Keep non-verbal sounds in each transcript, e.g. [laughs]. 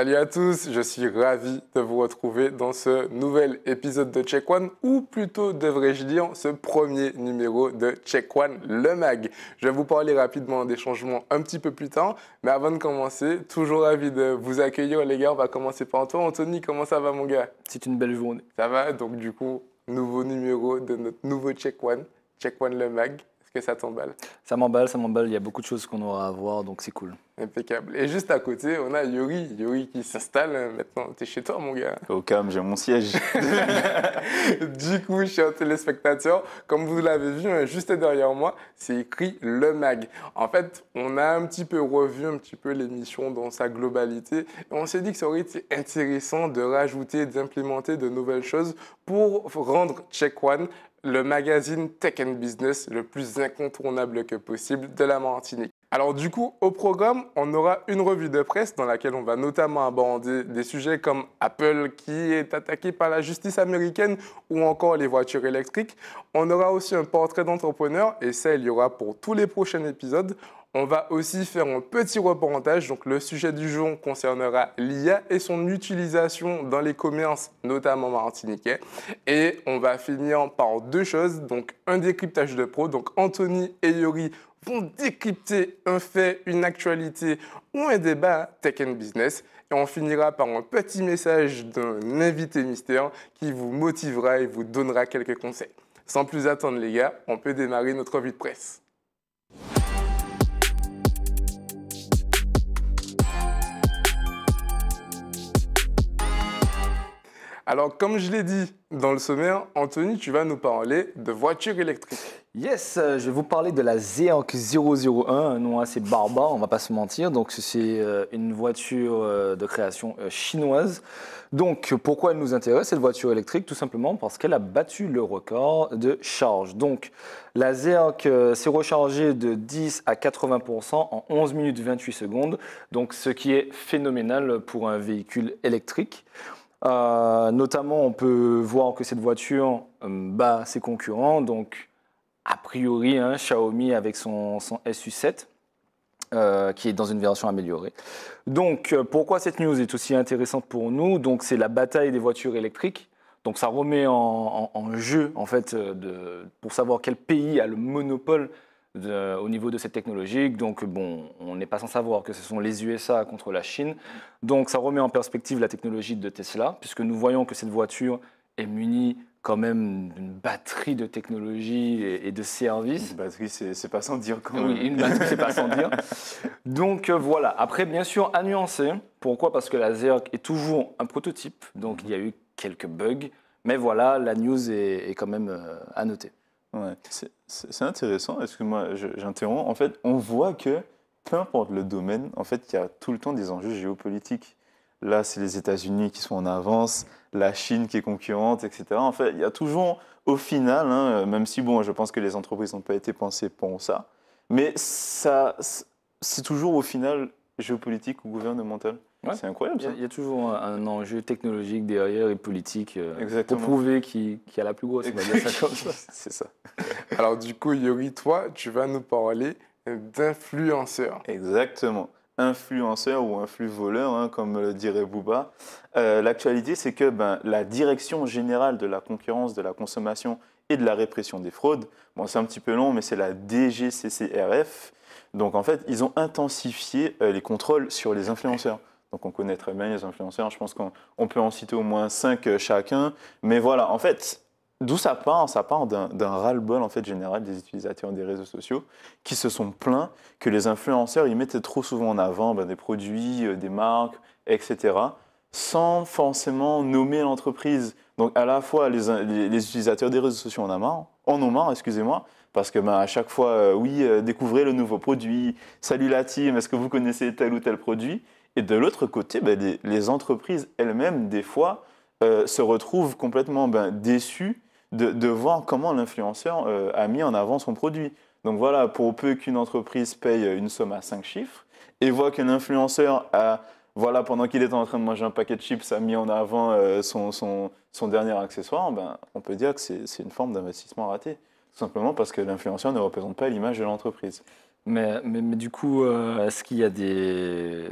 Salut à tous, je suis ravi de vous retrouver dans ce nouvel épisode de Check One, ou plutôt devrais-je dire ce premier numéro de Check One, le mag. Je vais vous parler rapidement des changements un petit peu plus tard, mais avant de commencer, toujours ravi de vous accueillir les gars, on va commencer par toi Anthony, comment ça va mon gars C'est une belle journée. Ça va, donc du coup, nouveau numéro de notre nouveau Check One, Check One le mag, est-ce que ça t'emballe Ça m'emballe, ça m'emballe, il y a beaucoup de choses qu'on aura à voir, donc c'est cool. Impeccable. Et juste à côté, on a Yuri. Yuri qui s'installe hein, maintenant. T'es chez toi, mon gars. Au calme, j'ai mon siège. [laughs] du coup, chers téléspectateurs, comme vous l'avez vu, hein, juste derrière moi, c'est écrit Le Mag. En fait, on a un petit peu revu un petit peu l'émission dans sa globalité. on s'est dit que ça aurait été intéressant de rajouter, d'implémenter de nouvelles choses pour rendre Check One le magazine Tech and Business le plus incontournable que possible de la Martinique. Alors du coup, au programme, on aura une revue de presse dans laquelle on va notamment aborder des sujets comme Apple qui est attaqué par la justice américaine ou encore les voitures électriques. On aura aussi un portrait d'entrepreneur et ça, il y aura pour tous les prochains épisodes. On va aussi faire un petit reportage. Donc, le sujet du jour concernera l'IA et son utilisation dans les commerces, notamment martiniquais. Et on va finir par deux choses. Donc, un décryptage de pro. Donc, Anthony et Yuri pour décrypter un fait, une actualité ou un débat tech and business. Et on finira par un petit message d'un invité mystère qui vous motivera et vous donnera quelques conseils. Sans plus attendre les gars, on peut démarrer notre vie de presse. Alors, comme je l'ai dit dans le sommaire, Anthony, tu vas nous parler de voitures électriques. Yes, euh, je vais vous parler de la Zeank 001, un nom assez barbare, on va pas se mentir. Donc, c'est euh, une voiture euh, de création chinoise. Donc, pourquoi elle nous intéresse, cette voiture électrique Tout simplement parce qu'elle a battu le record de charge. Donc, la Zeank s'est rechargée de 10 à 80% en 11 minutes 28 secondes. Donc, ce qui est phénoménal pour un véhicule électrique. Euh, notamment, on peut voir que cette voiture euh, bat ses concurrents, donc a priori hein, Xiaomi avec son, SU7. Euh, qui est dans une version améliorée. Donc, pourquoi cette news est aussi intéressante pour nous Donc, c'est la bataille des voitures électriques. Donc, ça remet en, jeu, en fait, pour savoir quel pays a le monopole au niveau de cette technologie. Donc, bon, on n'est pas sans savoir que ce sont les USA contre la Chine. Donc, ça remet en perspective la technologie de Tesla, puisque nous voyons que cette voiture est munie quand même d'une batterie de technologie et, de services. Une batterie, c'est pas sans dire quand même. Oui, une batterie, c'est pas sans dire. [laughs] Donc euh, voilà. Après, bien sûr, à nuancer. Pourquoi Parce que la Zerk est toujours un prototype, donc il y a eu quelques bugs. Mais voilà, la news est, quand même euh, à noter. C'est intéressant, excuse-moi, j'interromps. En fait, on voit que peu importe le domaine, en fait, il y a tout le temps des enjeux géopolitiques. Là, c'est les États-Unis qui sont en avance, la Chine qui est concurrente, etc. En fait, il y a toujours, au final, hein, même si bon, je pense que les entreprises n'ont pas été pensées pour ça, mais ça, c'est toujours au final géopolitique ou gouvernemental. C'est incroyable. Il y, a toujours un, enjeu technologique derrière et politique euh, pour prouver qui, y a la plus grosse. [laughs] C'est ça. Alors du coup, Yori, toi, tu vas nous parler d'influenceurs. Exactement. Influenceurs ou influx voleurs, hein, comme le dirait Bouba. Euh, l'actualité, c'est que ben, la Direction générale de la concurrence, de la consommation et de la répression des fraudes, bon, c'est un petit peu long, mais c'est la DGCCRF. Donc en fait, ils ont intensifié euh, les contrôles sur les influenceurs. Donc on connaît très bien les influenceurs. Je pense qu'on peut en citer au moins cinq euh, chacun. Mais voilà, en fait, d'où ça part Ça part d'un ras-le-bol en fait général des utilisateurs des réseaux sociaux qui se sont plaints que les influenceurs ils mettaient trop souvent en avant ben, des produits, euh, des marques, etc. Sans forcément nommer l'entreprise. Donc à la fois les, utilisateurs des réseaux sociaux en ont marre, en excusez-moi, parce que ben, à chaque fois, euh, oui, découvrez le nouveau produit, salut la team, est-ce que vous connaissez tel ou tel produit et de l'autre côté, bah, les, entreprises elles-mêmes, des fois, euh, se retrouvent complètement ben, déçues de, voir comment l'influenceur euh, a mis en avant son produit. Donc voilà, pour peu qu'une entreprise paye une somme à 5 chiffres et voit qu'un influenceur a voilà, pendant qu'il est en train de manger un paquet de chips, a mis en avant euh, son, son, dernier accessoire, ben, on peut dire que c'est une forme d'investissement raté. Tout simplement parce que l'influenceur ne représente pas l'image de l'entreprise. Mais, mais, du coup, euh, est-ce qu'il y a des,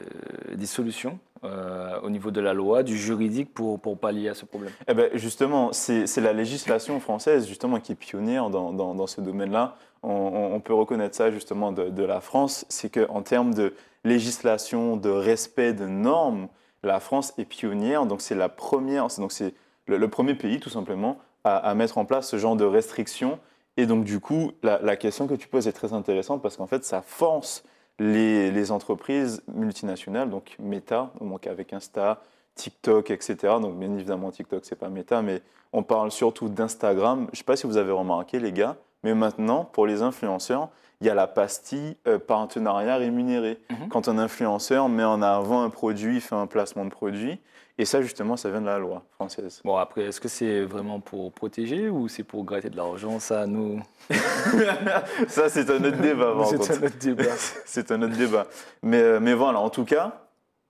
des solutions euh, au niveau de la loi, du juridique pour, pour pallier à ce problème eh ben Justement, c'est la législation française justement qui est pionnière dans, dans, ce domaine-là. On, peut reconnaître ça justement de, la France, c'est qu'en termes de législation, de respect de normes, la France est pionnière, donc c'est la première, donc c'est le, premier pays tout simplement à, à, mettre en place ce genre de restrictions et donc, du coup, la, question que tu poses est très intéressante parce qu'en fait, ça force les, entreprises multinationales, donc Meta, donc avec Insta, TikTok, etc. Donc, bien évidemment, TikTok, c'est pas Meta, mais on parle surtout d'Instagram. Je ne sais pas si vous avez remarqué, les gars, mais maintenant, pour les influenceurs, il y a la pastille euh, partenariat rémunéré. Mhm. Quand un influenceur met en avant un produit, fait un placement de produit, et ça justement, ça vient de la loi française. Bon, après, est-ce que c'est vraiment pour protéger ou c'est pour gratter de l'argent Ça, nous... [laughs] ça, c'est un autre débat. [laughs] c'est un autre débat. [laughs] c'est un autre débat. Mais, euh, mais voilà, en tout cas,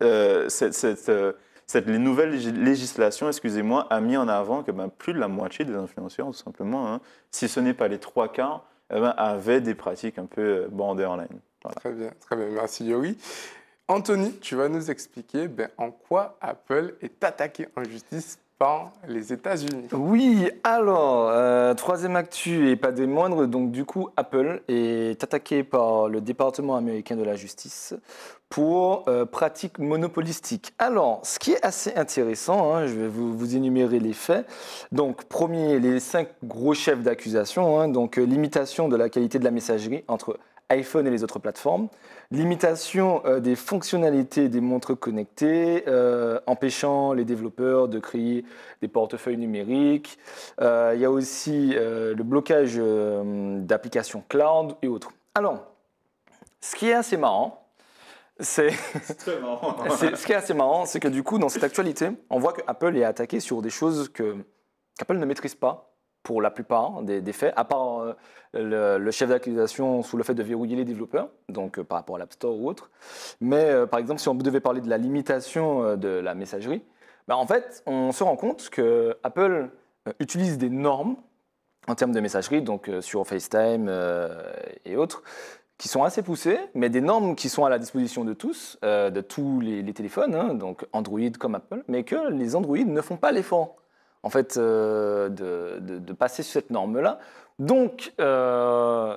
euh, cette, les nouvelle législation, excusez-moi, a mis en avant que ben, plus de la moitié des influenceurs, tout simplement, hein, si ce n'est pas les trois quarts, avait eh ben, avaient des pratiques un peu euh, bandées en ligne. Très bien, Merci Yori. Anthony, tu vas nous expliquer ben, en quoi Apple est attaqué en justice par les États-Unis. Oui, alors, euh, troisième actu et pas des moindres, donc du coup, Apple est attaqué par le département américain de la justice pour euh, pratiques monopolistiques. Alors, ce qui est assez intéressant, hein, je vais vous, énumérer les faits. Donc, premier, les cinq gros chefs d'accusation, hein, donc euh, limitation de la qualité de la messagerie entre iPhone et les autres plateformes, Limitation euh, des fonctionnalités des montres connectées, euh, empêchant les développeurs de créer des portefeuilles numériques. Euh, il y a aussi le blocage d'applications cloud et autres. Alors, ce qui est assez marrant, [laughs] c'est ce qui est assez marrant, c'est que du coup, dans cette actualité, on voit que Apple est attaqué sur des choses que qu'Apple ne maîtrise pas pour la plupart des, faits, à part euh, le, chef d'accusation sous le fait de verrouiller les développeurs, donc euh, par rapport à l'App Store ou autre. Mais euh, par exemple, si on devait parler de la limitation de la messagerie, bah, en fait, on se rend compte que Apple utilise des normes en termes de messagerie, donc sur FaceTime et autres, qui sont assez poussées, mais des normes qui sont à la disposition de tous, de tous les, téléphones, hein, donc Android comme Apple, mais que les Android ne font pas l'effort en fait, euh, de, passer sur cette norme-là. Donc, euh,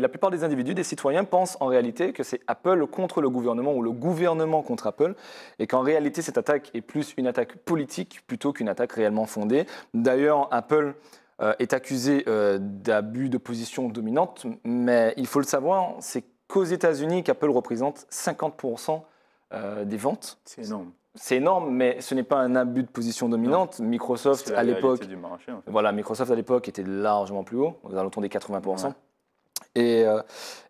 la plupart des individus, des citoyens, pensent en réalité que c'est Apple contre le gouvernement ou le gouvernement contre Apple, et qu'en réalité, cette attaque est plus une attaque politique plutôt qu'une attaque réellement fondée. D'ailleurs, Apple euh, est accusé d'abus de position dominante, mais il faut le savoir, c'est qu'aux États-Unis qu'Apple représente 50% des ventes. C'est énorme c'est énorme, mais ce n'est pas un abus de position dominante. Microsoft à l'époque, voilà, Microsoft à l'époque était largement plus haut, le alentours des 80%. Et, euh,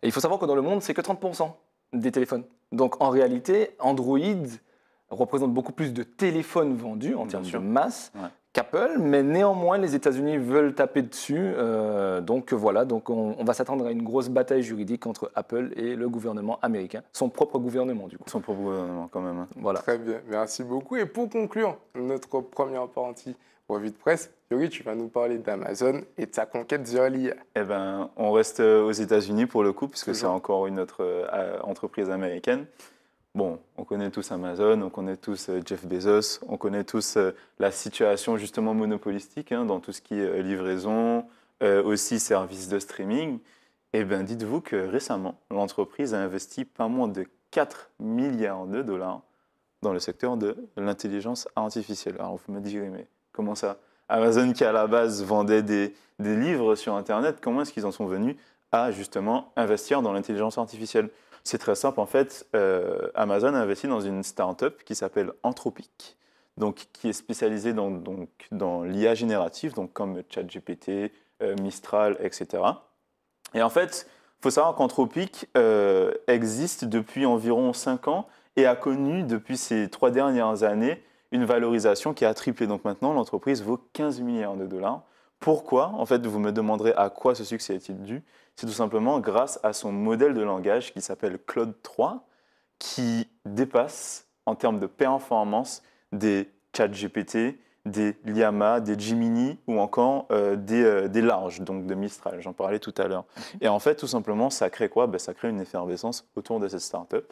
et, il faut savoir que dans le monde, c'est que 30% des téléphones. Donc en réalité, Android représente beaucoup plus de téléphones vendus en termes de masse qu'Apple, mais néanmoins les États-Unis veulent taper dessus. Euh, donc voilà, donc on, va s'attendre à une grosse bataille juridique entre Apple et le gouvernement américain, son propre gouvernement du coup. Son propre gouvernement quand même. Hein. Voilà. Très bien, merci beaucoup. Et pour conclure notre première partie revue de presse, Yuri, tu vas nous parler d'Amazon et de sa conquête de l'IA. Eh ben, on reste euh, aux États-Unis pour le coup, puisque c'est encore une autre euh, entreprise américaine. Bon, on connaît tous Amazon, on connaît tous euh, Jeff Bezos, on connaît tous euh, la situation justement monopolistique hein, dans tout ce qui est euh, livraison, aussi services de streaming. Eh bien, dites-vous que récemment, l'entreprise a investi pas moins de 4 milliards de dollars dans le secteur de l'intelligence artificielle. Alors, vous me dites mais comment ça Amazon, qui à la base vendait des livres sur Internet, comment est-ce qu'ils en sont venus à justement investir dans l'intelligence artificielle c'est très simple, en fait, euh, Amazon a investi dans une start-up qui s'appelle Anthropic, donc, qui est spécialisée dans, donc, dans l'IA générative, donc comme ChatGPT, euh, Mistral, etc. Et en fait, il faut savoir qu'Anthropic euh, existe depuis environ 5 ans et a connu depuis ces trois dernières années une valorisation qui a triplé. Donc maintenant, l'entreprise vaut 15 milliards de dollars. Pourquoi, en fait, vous me demanderez à quoi ce succès est-il dû C'est tout simplement grâce à son modèle de langage qui s'appelle Claude 3, qui dépasse, en termes de performance, des ChatGPT, des Llama, des Jimini ou encore euh, euh, des, larges, donc de Mistral, j'en parlais tout à l'heure. Mhm. Et en fait, tout simplement, ça crée quoi ben, Ça crée une effervescence autour de cette start-up.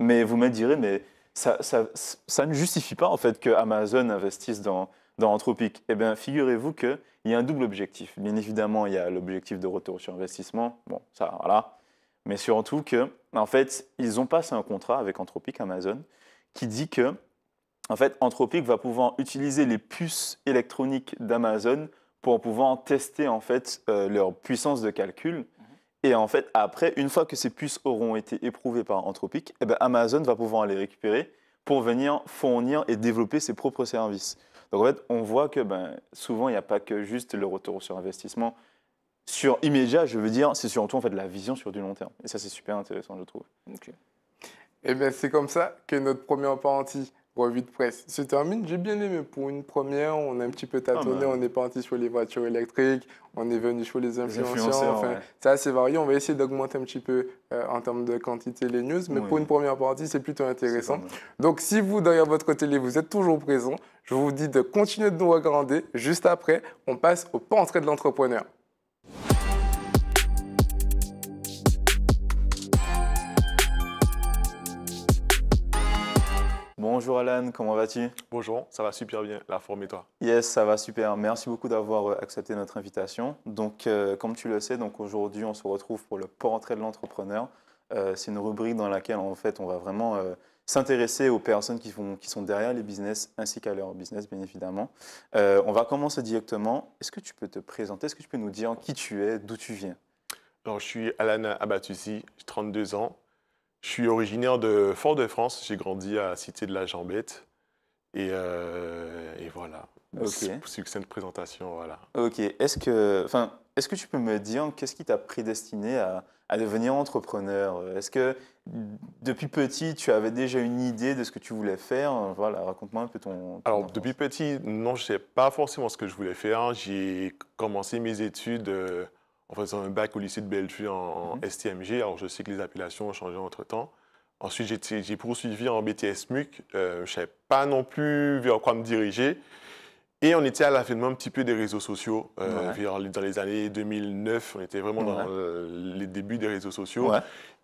Mais vous me direz, mais ça, ça ne justifie pas en fait que Amazon investisse dans, dans Anthropique Eh bien, figurez-vous qu'il y a un double objectif. Bien évidemment, il y a l'objectif de retour sur investissement. Bon, ça, voilà. Mais surtout que, en fait, ils ont passé un contrat avec Anthropique, Amazon, qui dit que, en fait, Anthropique va pouvoir utiliser les puces électroniques d'Amazon pour pouvoir tester, en fait, euh, leur puissance de calcul. Mhm. Et en fait, après, une fois que ces puces auront été éprouvées par Anthropique, eh ben, Amazon va pouvoir les récupérer pour venir fournir et développer ses propres services. Donc en fait, on voit que ben, souvent, il n'y a pas que juste le retour sur investissement. Sur immédiat, je veux dire, c'est surtout en fait la vision sur du long terme. Et ça, c'est super intéressant, je trouve. Et eh bien, c'est comme ça que notre premier apprenti revue de presse. Se termine, j'ai bien aimé pour une première. On a un petit peu tâtonné, ah, on est parti sur les voitures électriques, on est venu sur les influenceurs. c'est varié. On va essayer d'augmenter un petit peu euh, en termes de quantité les news, mais pour une première partie, c'est plutôt intéressant. Donc, si vous, derrière votre télé, vous êtes toujours présent, je vous dis de continuer de nous regarder. Juste après, on passe au portrait de l'entrepreneur. Bonjour Alan, comment vas-tu Bonjour, ça va super bien, la forme et toi Yes, ça va super. Merci beaucoup d'avoir euh, accepté notre invitation. Donc, euh, comme tu le sais, donc aujourd'hui, on se retrouve pour le portrait de l'entrepreneur. Euh, c'est une rubrique dans laquelle, en fait, on va vraiment s'intéresser aux personnes qui, font, qui sont derrière les business ainsi qu'à leur business, bien évidemment. on va commencer directement. Est-ce que tu peux te présenter Est-ce que tu peux nous dire qui tu es, d'où tu viens Alors, je suis Alan Abatusi. j'ai 32 ans. Je suis originaire de Fort-de-France. J'ai grandi à Cité de la Jambette. Et, euh, voilà. Okay. Succès une présentation, voilà. Ok. Est-ce que, enfin, est-ce que tu peux me dire qu'est-ce qui t'a prédestiné à, devenir entrepreneur Est-ce que depuis petit, tu avais déjà une idée de ce que tu voulais faire Voilà, raconte-moi un peu ton. Alors, depuis petit, non, je ne sais pas forcément ce que je voulais faire. J'ai commencé mes études. Euh, en faisant un bac au lycée de Bellevue en, mhm. STMG. Alors, je sais que les appellations ont changé entre-temps. Ensuite, j'ai poursuivi en BTS MUC. Euh, je ne savais pas non plus vers quoi me diriger. Et on était à l'avènement un petit peu des réseaux sociaux. Euh, dans les années 2009, on était vraiment dans les débuts des réseaux sociaux.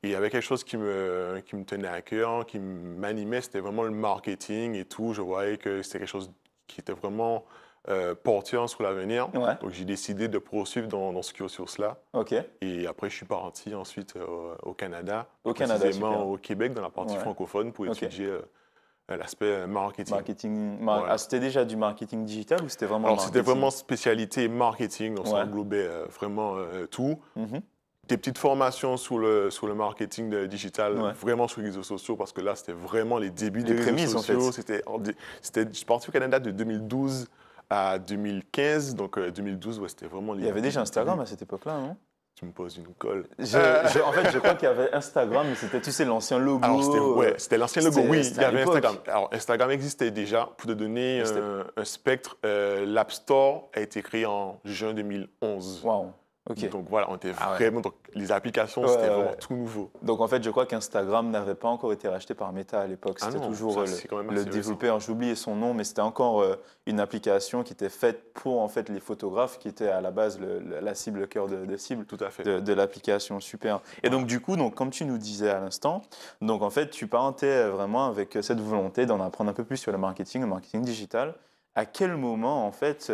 Et il y avait quelque chose qui me, qui me tenait à cœur, qui m'animait, c'était vraiment le marketing et tout. Je voyais que c'était quelque chose qui était vraiment euh, sur l'avenir. Donc j'ai décidé de poursuivre dans, dans ce sur là Ok. Et après, je suis parti ensuite euh, au Canada, au Canada, au Québec, dans la partie francophone, pour étudier euh, euh, l'aspect marketing. marketing ah, c'était déjà du marketing digital ou c'était vraiment c'était vraiment spécialité marketing, on s'englobait vraiment tout. Mhm. Des petites formations sur le, sur le marketing digital, vraiment sur les réseaux sociaux, parce que là, c'était vraiment les débuts des réseaux sociaux. C'était, je suis parti au Canada de 2012 à 2015, donc 2012, euh, ouais, c'était vraiment... Il y avait déjà Instagram à cette époque-là, non tu me poses une colle. Euh. Je, en fait, je crois qu'il y avait Instagram, mais c'était, tu sais, l'ancien logo. c'était, l'ancien logo, oui, il y avait Instagram. Alors, Instagram existait déjà. Pour te donner un, spectre, euh, l'App Store a été créé en juin 2011. Waouh donc voilà, on était ah vraiment. Donc, les applications, c'était vraiment tout nouveau. Donc en fait, je crois qu'Instagram n'avait pas encore été racheté par Meta à l'époque. Ah c'était toujours euh, le, développeur, j'ai son nom, mais c'était encore euh, une application qui était faite pour en fait les photographes qui étaient à la base la cible, le cœur de, cible tout à fait. de, l'application. Super. Et donc du coup, donc, comme tu nous disais à l'instant, donc en fait, tu parentais vraiment avec euh, cette volonté d'en apprendre un peu plus sur le marketing, le marketing digital. À quel moment en fait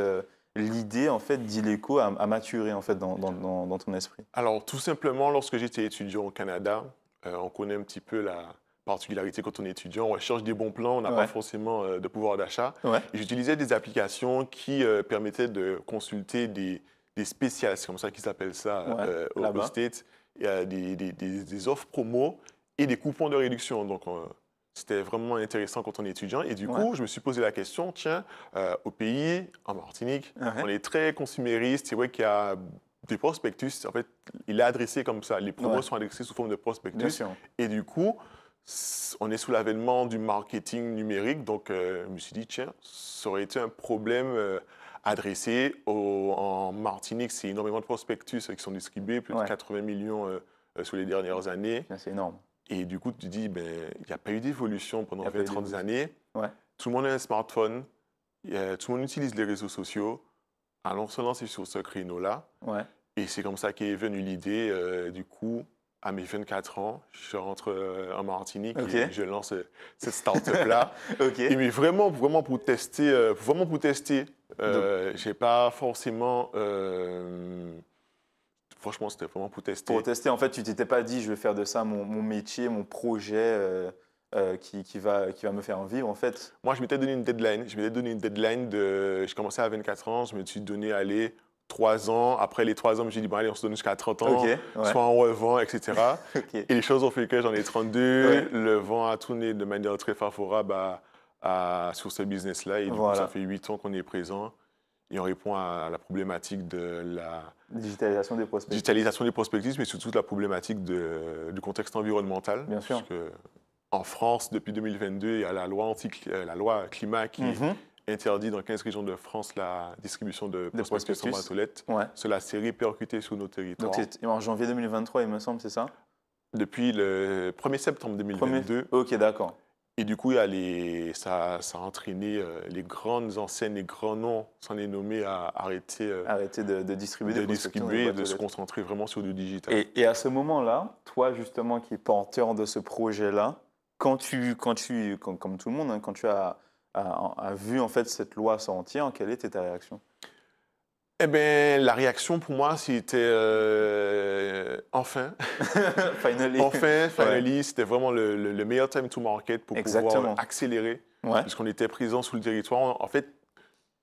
l'idée en fait d'Ileco a, maturé en fait dans, ton esprit Alors tout simplement, lorsque j'étais étudiant au Canada, euh, on connaît un petit peu la particularité quand on est étudiant, on recherche des bons plans, on n'a pas forcément euh, de pouvoir d'achat. J'utilisais des applications qui euh, permettaient de consulter des, des spéciales, c'est comme ça qu'ils appellent ça au States, des, des, des, offres promo et des coupons de réduction. Donc, c'était vraiment intéressant quand on est étudiant. Et du coup, je me suis posé la question, tiens, euh, au pays, en Martinique, on est très consumériste. C'est vrai qu'il y a des prospectus. En fait, il est adressé comme ça. Les promos sont adressés sous forme de prospectus. Et du coup, on est sous l'avènement du marketing numérique. Donc, euh, je me suis dit, tiens, ça aurait été un problème euh, adressé en Martinique. C'est énormément de prospectus qui sont distribués, plus de 80 millions sur les dernières années. C'est énorme. Et du coup, tu dis, ben, il ben, n'y a pas eu d'évolution pendant 20-30 années. Tout le monde a un smartphone, tout le monde utilise les réseaux sociaux. Allons se lancer sur ce créneau-là. Et c'est comme ça qu'est venue l'idée. Euh, du coup, à mes 24 ans, je rentre euh, en Martinique et je lance euh, cette start-up-là. [laughs] Et mais vraiment, vraiment pour tester, vraiment pour tester. j'ai pas forcément Franchement, c'était vraiment pour tester. Pour tester, en fait, tu t'étais pas dit, je vais faire de ça mon, métier, mon projet euh, euh, qui, va, qui va me faire en vivre, en fait. Moi, je m'étais donné une deadline. Je m'étais donné une deadline de. Je commençais à 24 ans, je me suis donné à aller 3 ans. Après les 3 ans, j'ai dit, bon, allez, on se donne jusqu'à 30 ans, soit on revend, etc. [laughs] Et les choses ont fait que j'en ai 32. Le vent a tourné de manière très favorable à, sur ce business-là. Et du coup, ça fait 8 ans qu'on est présent et on répond à la problématique de la digitalisation des prospectus, digitalisation des prospectus mais surtout la problématique du contexte environnemental. Bien sûr. Parce que en France, depuis 2022, il y a la loi, euh, la loi climat qui mhm. interdit dans 15 régions de France la distribution de, prospectus en boîte Cela s'est répercuté sur nos territoires. Donc c'est en janvier 2023, il me semble, c'est ça Depuis le 1er septembre 2022. Ok, d'accord. Et du coup, ça, a entraîné euh, les grandes enseignes, les grands noms, s'en est nommé à arrêter, euh, arrêter de, distribuer, de, distribuer de se concentrer vraiment sur du digital. Et, à ce moment-là, toi justement qui es porteur de ce projet-là, quand tu, quand tu, comme tout le monde, hein, quand tu as, vu en fait cette loi sortir, quelle était ta réaction eh bien, la réaction pour moi, c'était euh, enfin. [laughs] finally. Enfin, finally. C'était vraiment le, meilleur time to market pour pouvoir accélérer. Puisqu'on était présent sous le territoire. En fait,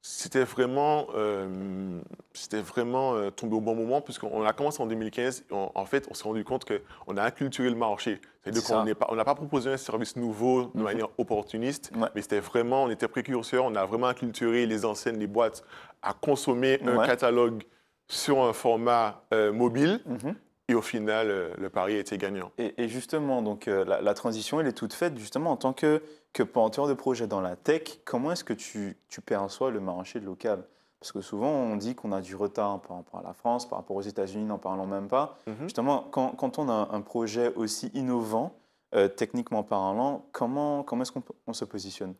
c'était vraiment, euh, c'était vraiment euh, tombé au bon moment, puisqu'on a commencé en 2015. en fait, on s'est rendu compte qu'on a acculturé le marché. cest à qu'on n'a pas, proposé un service nouveau de mhm. manière opportuniste, mais c'était vraiment, on était précurseur, on a vraiment acculturé les enseignes, les boîtes à consommer un catalogue sur un format euh, mobile. Mhm. Et au final, euh, le pari était gagnant. Et, justement, donc euh, la, transition, elle est toute faite. Justement, en tant que, que penteur de projet dans la tech, comment est-ce que tu, tu perçois le marché local Parce que souvent, on dit qu'on a du retard par rapport à la France, par rapport aux États-Unis, n'en parlons même pas. Mhm. Justement, quand, quand, on a un projet aussi innovant, euh, techniquement parlant, comment, comment est-ce qu'on se positionne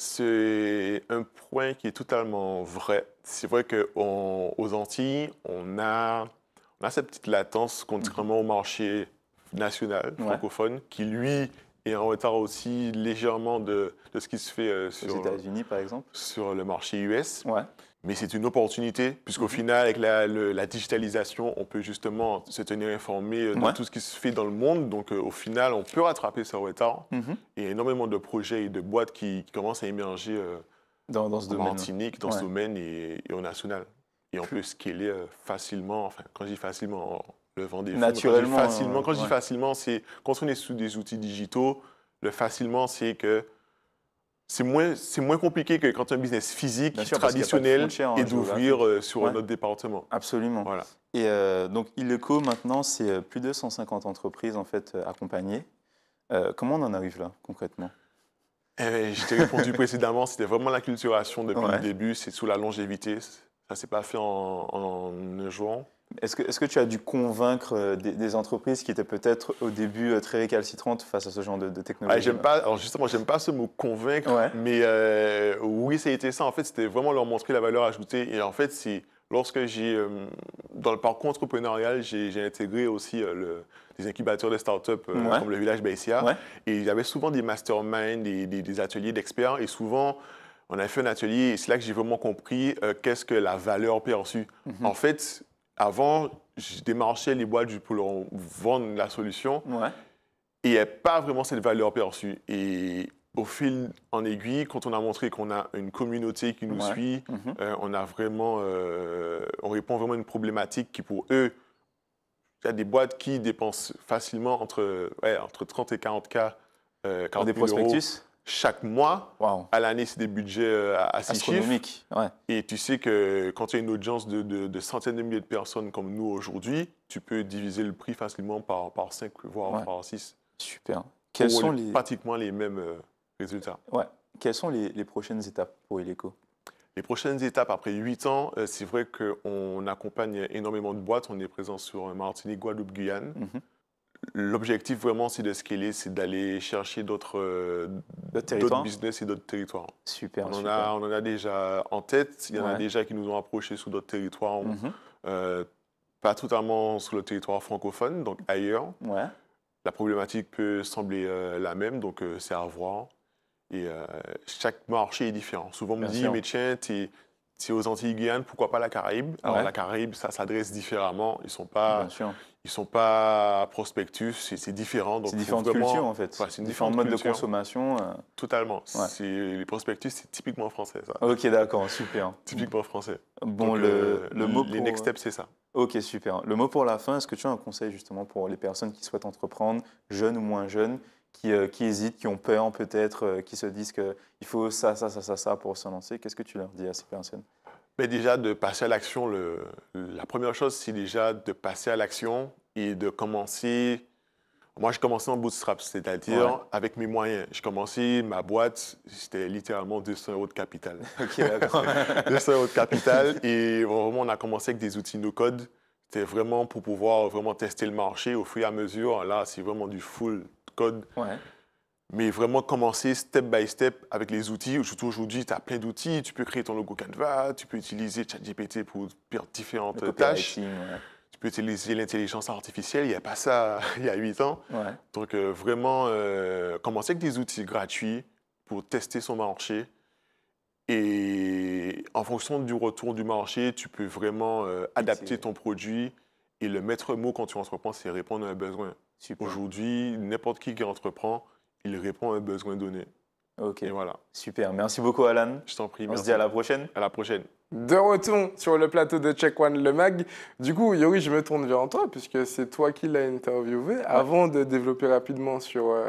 c'est un point qui est totalement vrai. C'est vrai qu'aux Antilles, on a on a cette petite latence contrairement au marché national francophone qui, lui, est en retard aussi légèrement de, ce qui se fait euh, sur, États-Unis, par exemple. sur le marché US. Mais c'est une opportunité, puisqu'au mhm. final, avec la, digitalisation, on peut justement se tenir informé euh, de tout ce qui se fait dans le monde. Donc, euh, au final, on peut rattraper ce retard. il y a énormément de projets et de boîtes qui, commencent à émerger dans, ce domaine. dans ce domaine et au national. Et on peut scaler facilement, enfin, quand je dis facilement, le vent des Naturellement. quand je dis hein, facilement, quand je dis facilement, c'est quand on est sous des outils digitaux, le facilement, c'est que c'est moins, c'est moins compliqué que quand un business physique traditionnel et hein, d'ouvrir euh, sur un notre département. Absolument. Voilà. Et il euh, donc, Ileco, maintenant, c'est euh, plus de 150 entreprises en fait accompagnées. comment on en arrive là, concrètement eh ben, répondu [laughs] précédemment, c'était vraiment la culturation depuis le début, c'est sous la longévité. Ça s'est pas fait en, en, jouant. Est-ce que, est que, tu as dû convaincre euh, des, entreprises qui étaient peut-être au début euh, très récalcitrantes face à ce genre de, technologie ah, j'aime pas, Justement, j'aime pas ce mot convaincre, mais euh, oui, ça a été ça. En fait, c'était vraiment leur montrer la valeur ajoutée. Et en fait, c'est lorsque j'ai, dans le parcours entrepreneurial, j'ai intégré aussi le, des incubateurs de start up comme le village Et il Et j'avais souvent des masterminds, des ateliers d'experts. Et souvent, on a fait un atelier et c'est là que j'ai vraiment compris euh, qu'est-ce que la valeur perçue. Mhm. En fait, avant, je démarchais les boîtes pour vendre la solution. Et il n'y a pas vraiment cette valeur perçue. Et au fil en aiguille, quand on a montré qu'on a une communauté qui nous suit, mhm. euh, on a vraiment, euh, on répond vraiment à une problématique qui pour eux, il y a des boîtes qui dépensent facilement entre, entre 30 et 40 k. Euh, 40 des prospectus chaque mois. À l'année, c'est des budgets euh, assez six Et tu sais que quand tu as une audience de, centaines de milliers de personnes comme nous aujourd'hui, tu peux diviser le prix facilement par, par 5, voire par 6. Super. Quels sont les... pratiquement les mêmes euh, résultats. Ouais. Quelles sont les, prochaines étapes pour Eleco les prochaines étapes, après 8 ans, euh, c'est vrai qu'on accompagne énormément de boîtes. On est présent sur Martinique, Guadeloupe, Guyane. Mhm. L'objectif vraiment, c'est de scaler, c'est d'aller chercher d'autres euh, business et d'autres territoires. Super. On, En a, on en a déjà en tête. Il y en a déjà qui nous ont approchés sur d'autres territoires, mhm. euh, pas totalement sur le territoire francophone, donc ailleurs. Ouais. La problématique peut sembler euh, la même, donc c'est à voir. Et chaque marché est différent. Souvent, on me dit, mais tiens, tu es, si aux Antilles Guyane, pourquoi pas la Caraïbe Alors la Caraïbe, ça s'adresse différemment. Ils sont pas, ils sont pas prospectus, c'est différent. C'est différentes cultures en fait. C'est c'est différents modes de consommation. Euh. Totalement. Les prospectus, c'est typiquement français. Ok, d'accord, super. typiquement français. Bon, euh, le, mot. Les next steps, c'est ça. Euh, ok, super. Le mot pour la fin. Est-ce que tu as un conseil justement pour les personnes qui souhaitent entreprendre, jeunes ou moins jeunes euh, qui, hésitent, qui ont peur peut-être, euh, qui se disent qu'il faut ça, ça, ça, ça, ça pour se lancer. Qu'est-ce que tu leur dis à ces personnes Mais ben, Déjà, de passer à l'action, le, la première chose, c'est déjà de passer à l'action et de commencer. Moi, je commençais en bootstrap, c'est-à-dire avec mes moyens. Je commençais ma boîte, c'était littéralement 200 euros de capital. [laughs] OK, 200 euros [laughs] de capital. Et vraiment, on a commencé avec des outils no-code. C'était vraiment pour pouvoir vraiment tester le marché au fur et à mesure. Là, c'est vraiment du full code. Mais vraiment commencer step by step avec les outils. Aujourd'hui, tu as plein d'outils. Tu peux créer ton logo Canva, tu peux utiliser ChatGPT pour différentes tâches. Tu peux utiliser l'intelligence artificielle. Il n'y a pas ça [laughs] il y a 8 ans. Donc, euh, vraiment, euh, commencer avec des outils gratuits pour tester son marché. Et en fonction du retour du marché, tu peux vraiment euh, adapter ton produit et le maître mot quand tu entreprends, c'est répondre à un besoin. Aujourd'hui, n'importe qui qui entreprend, il répond à un besoin donné. Ok. voilà. Super. Merci beaucoup, Alan. Je t'en prie. On se dit à la prochaine. À la prochaine. De retour sur le plateau de Check One Le Mag. Du coup, Yori, je me tourne vers toi puisque c'est toi qui l'as interviewé. Avant de développer rapidement sur euh,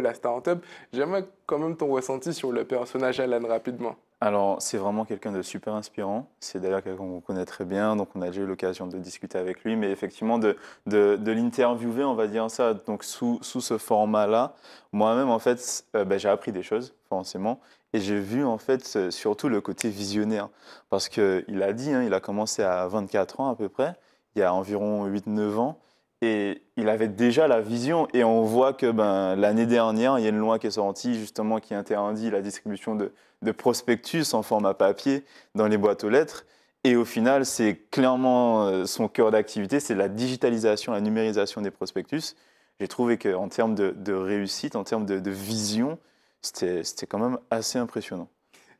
la startup, j'aimerais quand même ton ressenti sur le personnage Alan rapidement. Alors, c'est vraiment quelqu'un de super inspirant. C'est d'ailleurs quelqu'un qu'on connaît très bien, donc on a déjà eu l'occasion de discuter avec lui, mais effectivement, de, l'interviewer, on va dire ça, donc sous, ce format-là, moi-même, en fait, euh, ben, j'ai appris des choses, forcément, et j'ai vu, en fait, surtout le côté visionnaire. Parce qu'il a dit, hein, il a commencé à 24 ans à peu près, il y a environ 8-9 ans, et il avait déjà la vision. Et on voit que ben, l'année dernière, il y a une loi qui est sortie justement qui interdit la distribution de, prospectus en format papier dans les boîtes aux lettres. Et au final, c'est clairement euh, son cœur d'activité, c'est la digitalisation, la numérisation des prospectus. J'ai trouvé qu'en termes de, réussite, en termes de, de vision, c'était quand même assez impressionnant.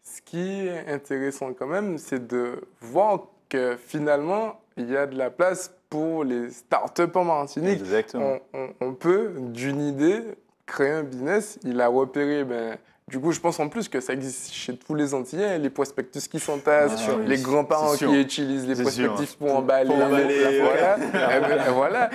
Ce qui est intéressant quand même, c'est de voir que finalement, il y a de la place pour les startups en Martinique. Exactement. On, on peut, d'une idée, créer un business. Il a repéré ben, du coup, je pense en plus que ça existe chez tous les Antillais, les prospectus qui s'entassent, les grands-parents qui utilisent les prospectifs pour, emballer, ben, voilà.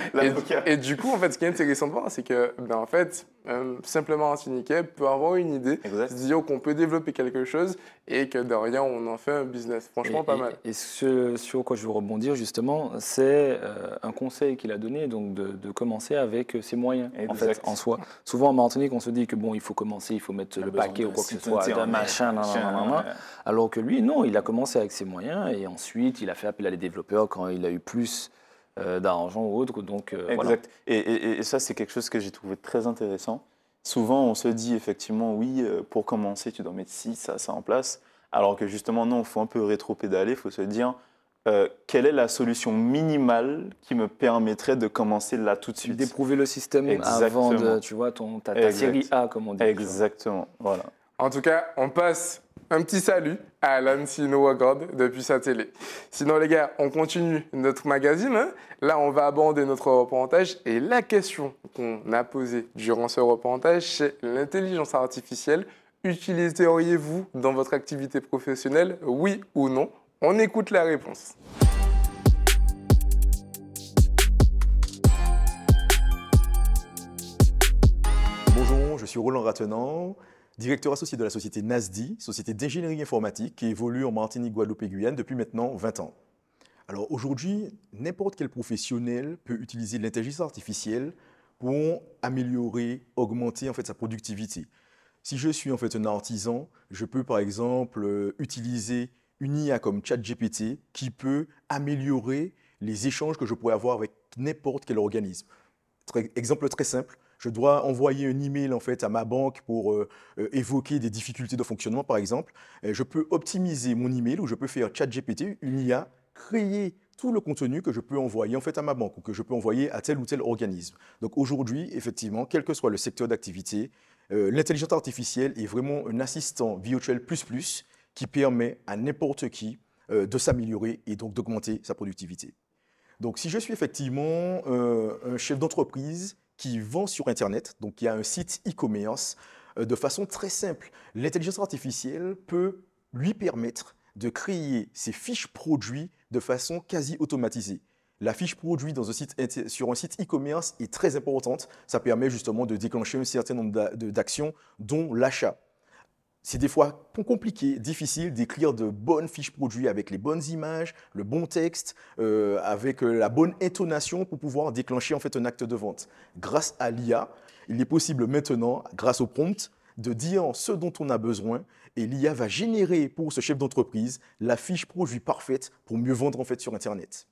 et, et, du coup, en fait, ce qui est intéressant de voir, c'est que, ben, en fait, euh, simplement un syndicat peut avoir une idée, se dire qu'on peut développer quelque chose et que de rien, on en fait un business. Franchement, pas mal. Et ce sur quoi je veux rebondir, justement, c'est euh, un conseil qu'il a donné, donc de, commencer avec euh, ses moyens, en fait, en soi. Souvent, en Martinique, on se dit que, bon, il faut commencer, il faut mettre le le machin, euh. alors que lui, non, il a commencé avec ses moyens et ensuite il a fait appel à les développeurs quand il a eu plus euh, d'argent ou autre. Donc, euh, exact. Et, ça, c'est quelque chose que j'ai trouvé très intéressant. Souvent, on se dit effectivement, oui, pour commencer, tu dois mettre ci, ça, ça en place. Alors que justement, non, il faut un peu rétro-pédaler, il faut se dire, euh, quelle est la solution minimale qui me permettrait de commencer là tout de suite D'éprouver le système avant de, tu vois, ton, ta, série A, comme on dit. Exactement, voilà. En tout cas, on passe un petit salut à Alan Sino depuis sa télé. Sinon, les gars, on continue notre magazine. là, on va aborder notre reportage. Et la question qu'on a posée durant ce reportage, c'est l'intelligence artificielle, utiliseriez-vous dans votre activité professionnelle, oui ou non on écoute la réponse. Bonjour, je suis Roland Ratenant, directeur associé de la société NASDI, société d'ingénierie informatique qui évolue en Martinique, Guadeloupe et Guyane depuis maintenant 20 ans. Alors aujourd'hui, n'importe quel professionnel peut utiliser l'intelligence artificielle pour améliorer, augmenter en fait sa productivité. Si je suis en fait un artisan, je peux par exemple euh, utiliser une IA comme ChatGPT qui peut améliorer les échanges que je pourrais avoir avec n'importe quel organisme. exemple très simple, je dois envoyer un email en fait à ma banque pour euh, euh, évoquer des difficultés de fonctionnement par exemple. Euh, je peux optimiser mon email ou je peux faire ChatGPT, une IA, créer tout le contenu que je peux envoyer en fait à ma banque ou que je peux envoyer à tel ou tel organisme. Donc aujourd'hui, effectivement, quel que soit le secteur d'activité, l'intelligence artificielle est vraiment un assistant virtuel plus plus qui permet à n'importe qui euh, de s'améliorer et donc d'augmenter sa productivité. Donc si je suis effectivement euh, un chef d'entreprise qui vend sur Internet, donc qui a un site e-commerce, euh, de façon très simple, l'intelligence artificielle peut lui permettre de créer ses fiches produits de façon quasi automatisée. La fiche produit dans site, sur un site e-commerce est très importante. Ça permet justement de déclencher un certain nombre d'actions, dont l'achat. C'est des fois compliqué, difficile d'écrire de bonnes fiches produits avec les bonnes images, le bon texte, euh, avec euh, la bonne intonation pour pouvoir déclencher en fait un acte de vente. Grâce à l'IA, il est possible maintenant, grâce au prompt, de dire ce dont on a besoin et l'IA va générer pour ce chef d'entreprise la fiche produit parfaite pour mieux vendre en fait sur Internet.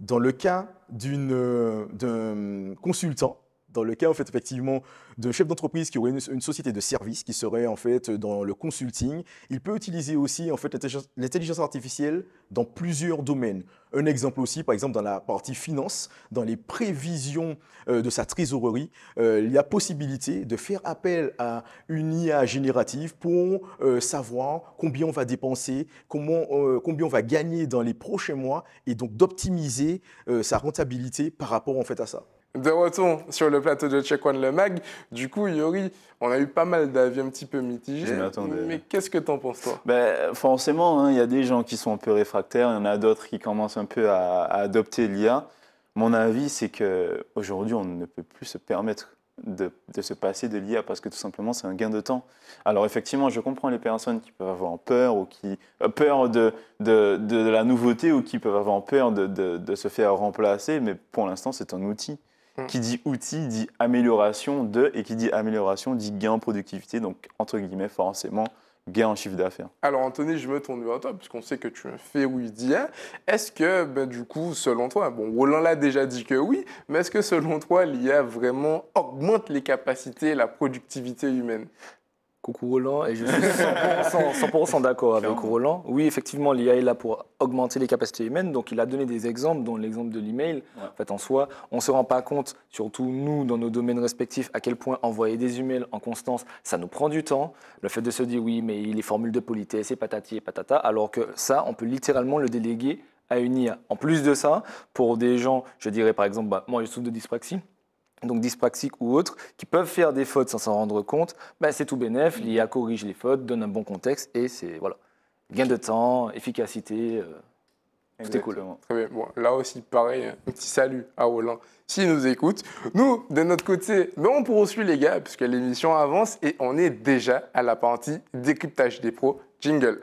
Dans le cas euh, d'un consultant, dans le cas en fait effectivement de chef d'entreprise qui aurait une, société de service qui serait en fait dans le consulting, il peut utiliser aussi en fait l'intelligence artificielle dans plusieurs domaines. Un exemple aussi, par exemple, dans la partie finance, dans les prévisions euh, de sa trésorerie, euh, il y a possibilité de faire appel à une IA générative pour euh, savoir combien on va dépenser, combien on va gagner dans les prochains mois et donc d'optimiser sa rentabilité par rapport en fait à ça. De retour sur le plateau de Check One Le Mag, du coup, Yori, on a eu pas mal d'avis un petit peu mitigés. Mais qu'est-ce que t'en penses, toi ben, Forcément, hein, il y a des gens qui sont un peu réfractaires, il y en a d'autres qui commencent un peu à, adopter l'IA. Mon avis, c'est qu'aujourd'hui, on ne peut plus se permettre de, se passer de l'IA parce que tout simplement, c'est un gain de temps. Alors, effectivement, je comprends les personnes qui peuvent avoir peur ou qui euh, peur de, la nouveauté ou qui peuvent avoir peur de se faire remplacer, mais pour l'instant, c'est un outil. Mm. Qui dit outil dit amélioration de, et qui dit amélioration dit gain en productivité, donc entre guillemets forcément gain en chiffre d'affaires. Alors Anthony, je me tourne vers toi, puisqu'on sait que tu es un d'IA. Est-ce que, ben, du coup, selon toi, bon, Roland l'a déjà dit que oui, mais est-ce que selon toi, l'IA vraiment augmente les capacités et la productivité humaine Coucou Roland, et je suis 100%, [laughs] d'accord avec Roland. Oui, effectivement, l'IA est là pour augmenter les capacités humaines. Donc, il a donné des exemples, dont l'exemple de l'email. En fait, en soi, on ne se rend pas compte, surtout nous, dans nos domaines respectifs, à quel point envoyer des emails en constance, ça nous prend du temps. Le fait de se dire, oui, mais les formules de politesse et patati et patata, alors que ça, on peut littéralement le déléguer à une IA. En plus de ça, pour des gens, je dirais par exemple, bah, moi, je souffre de dyspraxie donc dyspraxiques ou autres, qui peuvent faire des fautes sans s'en rendre compte, ben c'est tout bénef, mm. l'IA corrige les fautes, donne un bon contexte, et c'est voilà, gain de temps, efficacité, euh, tout est cool. Très bien. là aussi, pareil, un petit salut à Roland, s'il nous écoute. Nous, de notre côté, ben on poursuit les gars, puisque l'émission avance, et on est déjà à la partie décryptage des pros, jingle.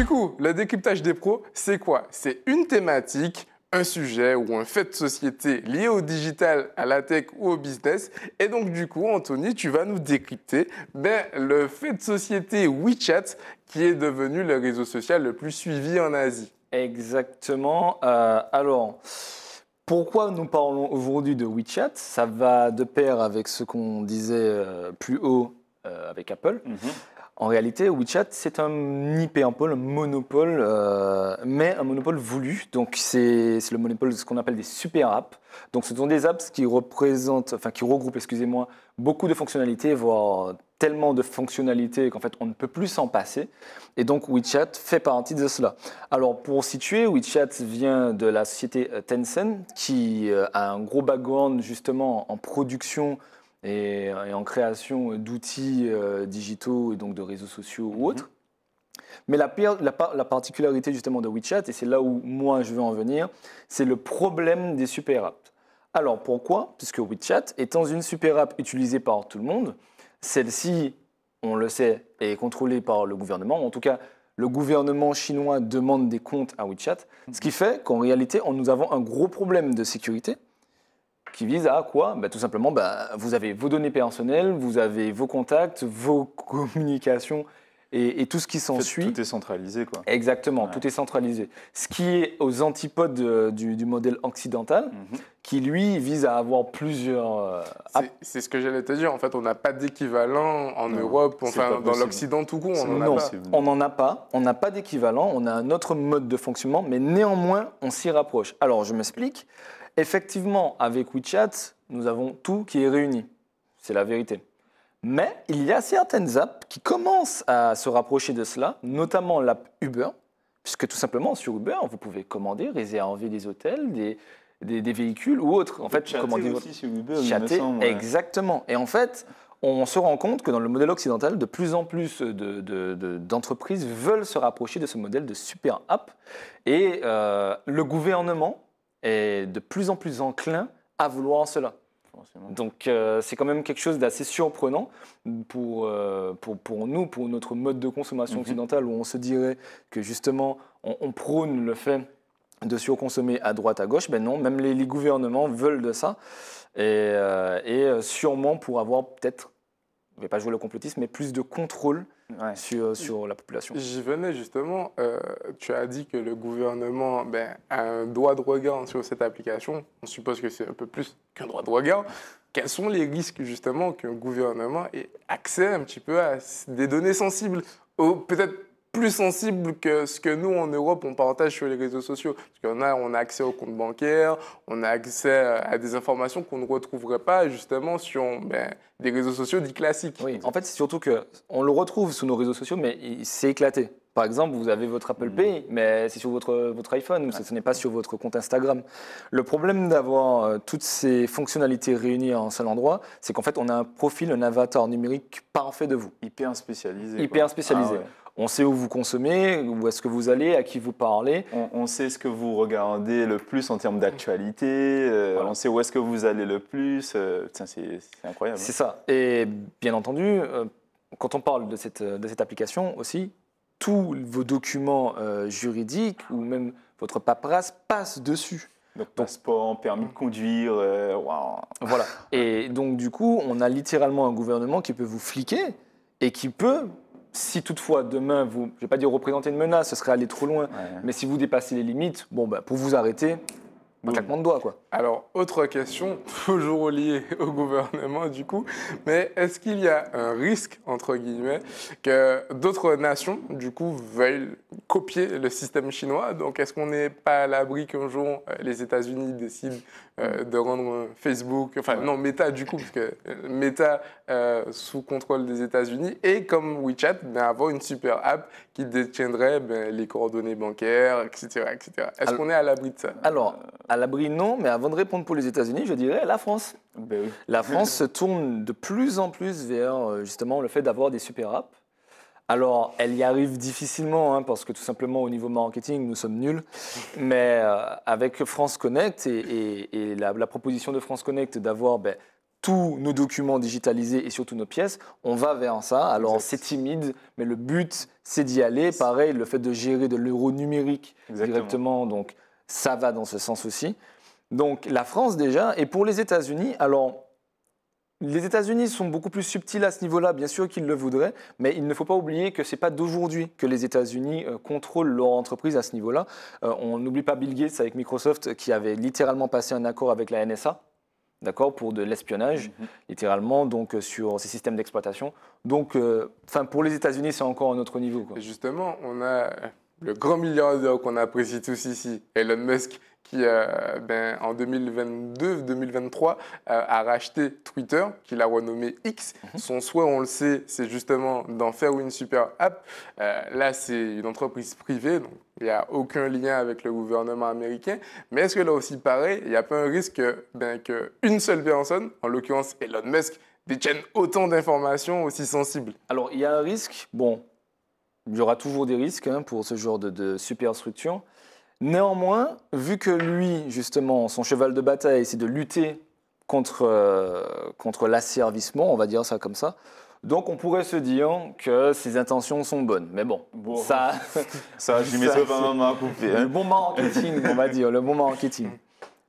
Du coup, le décryptage des pros, c'est quoi C'est une thématique, un sujet ou un fait de société lié au digital, à la tech ou au business. Et donc du coup, Anthony, tu vas nous décrypter ben, le fait de société WeChat qui est devenu le réseau social le plus suivi en Asie. Exactement. Euh, alors, pourquoi nous parlons aujourd'hui de WeChat Ça va de pair avec ce qu'on disait euh, plus haut euh, avec Apple. Mm-hmm. En réalité, WeChat, c'est un ip pôle, un monopole, euh, mais un monopole voulu. Donc, c'est le monopole de ce qu'on appelle des super apps. Donc, ce sont des apps qui représentent, enfin, qui regroupent, excusez-moi, beaucoup de fonctionnalités, voire tellement de fonctionnalités qu'en fait, on ne peut plus s'en passer. Et donc, WeChat fait partie de cela. Alors, pour situer, WeChat vient de la société Tencent, qui euh, a un gros background, justement, en production et, en création euh, d'outils euh, digitaux et donc de réseaux sociaux ou mhm. autres. Mais la, la, particularité justement de WeChat, et c'est là où moi je veux en venir, c'est le problème des super apps. Alors pourquoi Puisque WeChat étant une super app utilisée par tout le monde, celle-ci, on le sait, est contrôlée par le gouvernement. En tout cas, le gouvernement chinois demande des comptes à WeChat, ce qui mhm. fait qu'en réalité, on, nous avons un gros problème de sécurité qui vise à quoi bah, Tout simplement, bah, vous avez vos données personnelles, vous avez vos contacts, vos [laughs] communications et, tout ce qui s'ensuit. tout est centralisé, quoi. Exactement, tout est centralisé. Ce qui est aux antipodes euh, du, modèle occidental, mhm. qui lui vise à avoir plusieurs. Euh, c'est ce que j'allais te dire. En fait, on n'a pas d'équivalent en Europe, enfin dans l'Occident tout court, on On n'en a pas. On n'a pas d'équivalent. On a un autre mode de fonctionnement, mais néanmoins, on s'y rapproche. Alors, je m'explique. Effectivement, avec WeChat, nous avons tout qui est réuni. C'est la vérité. Mais il y a certaines apps qui commencent à se rapprocher de cela, notamment l'app Uber, puisque tout simplement sur Uber, vous pouvez commander, réserver des hôtels, des, des, véhicules ou autres. En fait, commander aussi sur Uber, chatter, exactement. Et en fait, on se rend compte que dans le modèle occidental, de plus en plus d'entreprises veulent se rapprocher de ce modèle de super app. Et euh, le gouvernement est de plus en plus enclin à vouloir cela. Donc euh, c'est quand même quelque chose d'assez surprenant pour, euh, pour, nous, pour notre mode de consommation mhm. occidentale, où on se dirait que justement on, prône le fait de surconsommer à droite, à gauche. Ben non, même les, gouvernements veulent de ça, et, euh, et sûrement pour avoir peut-être, je ne vais pas jouer le complotisme, mais plus de contrôle euh, sur, la population. J'y venais justement. Euh, tu as dit que le gouvernement ben, a un droit de regard sur cette application. On suppose que c'est un peu plus qu'un droit de regard. Quels sont les risques justement qu'un gouvernement ait accès un petit peu à des données sensibles Peut-être plus sensible que ce que nous en Europe on partage sur les réseaux sociaux. Parce qu'on a, on a accès aux comptes bancaires, on a accès euh, à des informations qu'on ne retrouverait pas justement sur ben, des réseaux sociaux dits classiques. Oui, en fait c'est surtout qu'on le retrouve sous nos réseaux sociaux mais c'est éclaté. Par exemple, vous avez votre Apple mm. Pay, mais c'est sur votre, votre iPhone, ou ce n'est pas sur votre compte Instagram. Le problème d'avoir euh, toutes ces fonctionnalités réunies en un seul endroit, c'est qu'en fait, on a un profil, un avatar numérique parfait de vous. Hyper spécialisé. Hyper ah spécialisé on sait où vous consommez, où est-ce que vous allez, à qui vous parlez. On, sait ce que vous regardez le plus en termes d'actualité, euh, on sait où est-ce que vous allez le plus. Euh, c'est incroyable. C'est ça. Et bien entendu, euh, quand on parle de cette, application aussi, tous vos documents juridiques ou même votre paperasse passe dessus. Donc, passeport, permis de conduire, Voilà. Et donc, du coup, on a littéralement un gouvernement qui peut vous fliquer et qui peut si toutefois demain vous, je ne vais pas dire représenter une menace, ce serait aller trop loin, mais si vous dépassez les limites, bon, bah, pour vous arrêter, claquement de doigts quoi. Alors, autre question, [laughs] toujours liée au gouvernement du coup, mais est-ce qu'il y a un risque, entre guillemets, que d'autres nations, du coup, veuillent copier le système chinois Donc, est-ce qu'on n'est pas à l'abri qu'un jour euh, les États-Unis décident euh, de rendre Facebook, enfin non, Meta du coup, parce que euh, Meta sous contrôle des États-Unis, et comme WeChat, ben, avoir une super app qui détiendrait ben, les coordonnées bancaires, etc. etc. Est-ce qu'on est à l'abri de ça Alors, à l'abri non, mais avant avant de répondre pour les États-Unis, je dirais la France. Ben la France se tourne de plus en plus vers euh, justement le fait d'avoir des super apps. Alors, elle y arrive difficilement, hein, parce que tout simplement, au niveau marketing, nous sommes nuls. Mais euh, avec France Connect et, la, proposition de France Connect d'avoir ben, tous nos documents digitalisés et surtout nos pièces, on va vers ça. Alors, c'est timide, mais le but, c'est d'y aller. Pareil, le fait de gérer de l'euro numérique Exactement. directement, donc ça va dans ce sens aussi. Donc la France déjà, et pour les États-Unis, alors les États-Unis sont beaucoup plus subtils à ce niveau-là, bien sûr qu'ils le voudraient, mais il ne faut pas oublier que ce n'est pas d'aujourd'hui que les États-Unis euh, contrôlent leur entreprise à ce niveau-là. Euh, on n'oublie pas Bill Gates avec Microsoft qui avait littéralement passé un accord avec la NSA. D'accord, pour de l'espionnage, mhm. littéralement, donc euh, sur ces systèmes d'exploitation. Donc, pour les États-Unis, c'est encore un autre niveau. Justement, on a le grand milliardaire qu'on apprécie tous ici, Elon Musk, qui, euh, ben, en 2022-2023, euh, a racheté Twitter, qu'il a renommé X. Mhm. Son souhait, on le sait, c'est justement d'en faire une super app. Euh, là, c'est une entreprise privée, donc il n'y a aucun lien avec le gouvernement américain. Mais est-ce que là aussi, pareil, il n'y a pas un risque ben, qu'une seule personne, en l'occurrence Elon Musk, détienne autant d'informations aussi sensibles Alors, il y a un risque, bon, il y aura toujours des risques hein, pour ce genre de, de structure. Néanmoins, vu que lui, justement, son cheval de bataille, c'est de lutter contre, euh, contre l'asservissement, on va dire ça comme ça, donc on pourrait se dire que ses intentions sont bonnes. Mais bon, ça... [laughs] ça, je lui ça pas ma main à couper. Le bon marketing, on va dire, le bon marketing.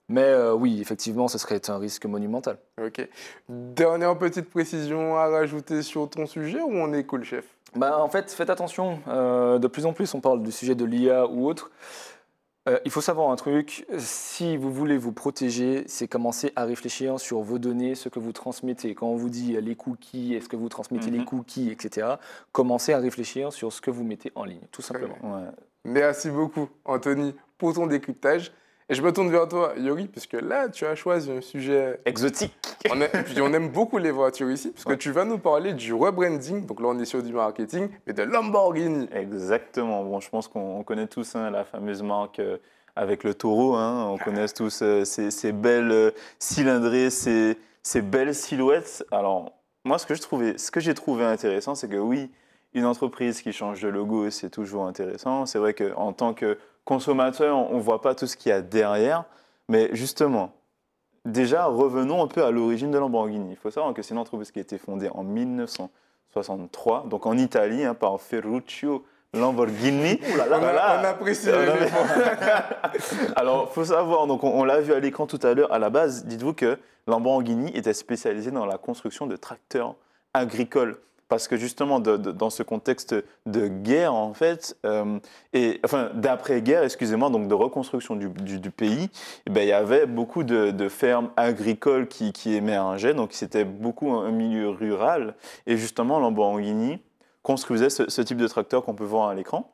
Mais euh, oui, effectivement, ce serait un risque monumental. Ok. Dernière petite précision à rajouter sur ton sujet ou on est cool, chef bah, En fait, faites attention. Euh, de plus en plus, on parle du sujet de l'IA ou autre. Euh, il faut savoir un truc, si vous voulez vous protéger, c'est commencer à réfléchir sur vos données, ce que vous transmettez. Quand on vous dit euh, les cookies, est-ce que vous transmettez les mhm. cookies, etc., commencez à réfléchir sur ce que vous mettez en ligne, tout simplement. Merci beaucoup, Anthony, pour ton décryptage. Et je me tourne vers toi, Yori, puisque là, tu as choisi un sujet exotique. On et puis on aime beaucoup les voitures ici, puisque tu vas nous parler du rebranding. Donc là, on est sur du marketing, mais de Lamborghini. Exactement. Bon, je pense qu'on connaît tous hein, la fameuse marque. Euh, avec le taureau, hein. on ah. connaît tous euh, ces, belles euh, cylindrées, ces, belles silhouettes. Alors, moi, ce que je trouvais, ce que j'ai trouvé intéressant, c'est que oui, une entreprise qui change de logo, c'est toujours intéressant. C'est vrai qu'en tant que consommateur, on ne voit pas tout ce qu'il y a derrière. Mais justement, déjà, revenons un peu à l'origine de Lamborghini. Il faut savoir que c'est une entreprise qui a été fondée en 1963, donc en Italie, hein, par Ferruccio Lamborghini. [laughs] on, a, [laughs] Alors, faut savoir, donc on, on l'a vu à l'écran tout à l'heure, à la base, dites-vous que Lamborghini était spécialisé dans la construction de tracteurs agricoles parce que justement, dans ce contexte de guerre, en fait, euh, et, enfin, d'après-guerre, excusez-moi, donc de reconstruction du, pays, eh ben, il y avait beaucoup de, fermes agricoles qui, qui, émergeaient, donc c'était beaucoup un, milieu rural, et justement, Lamborghini construisait ce type de tracteur qu'on peut voir à l'écran